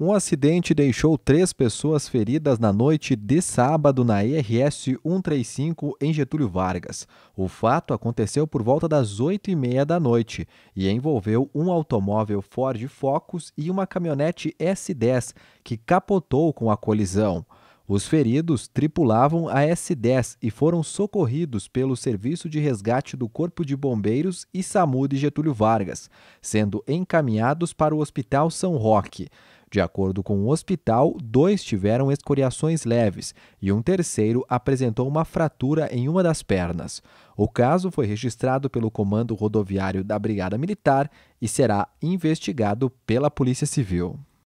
Um acidente deixou três pessoas feridas na noite de sábado na rs 135 em Getúlio Vargas. O fato aconteceu por volta das 8h30 da noite e envolveu um automóvel Ford Focus e uma caminhonete S10 que capotou com a colisão. Os feridos tripulavam a S10 e foram socorridos pelo Serviço de Resgate do Corpo de Bombeiros e SAMU de Getúlio Vargas, sendo encaminhados para o Hospital São Roque. De acordo com o hospital, dois tiveram escoriações leves e um terceiro apresentou uma fratura em uma das pernas. O caso foi registrado pelo Comando Rodoviário da Brigada Militar e será investigado pela Polícia Civil.